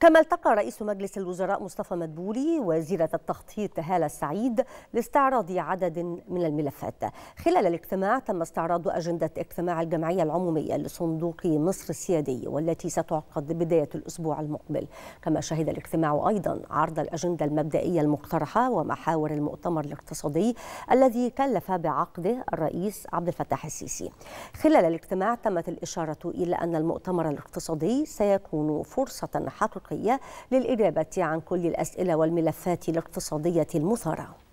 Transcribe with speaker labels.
Speaker 1: كما التقى رئيس مجلس الوزراء مصطفى مدبولي وزيرة التخطيط هالة السعيد لاستعراض عدد من الملفات خلال الاجتماع تم استعراض أجندة اجتماع الجمعية العمومية لصندوق مصر السيادي والتي ستعقد بداية الأسبوع المقبل كما شهد الاجتماع أيضا عرض الأجندة المبدئية المقترحة ومحاور المؤتمر الاقتصادي الذي كلف بعقده الرئيس عبد الفتاح السيسي خلال الاجتماع تمت الإشارة إلى أن المؤتمر الاقتصادي سيكون فرصة حقيقية الشرقية للإجابة عن كل الأسئلة والملفات الاقتصادية المثارة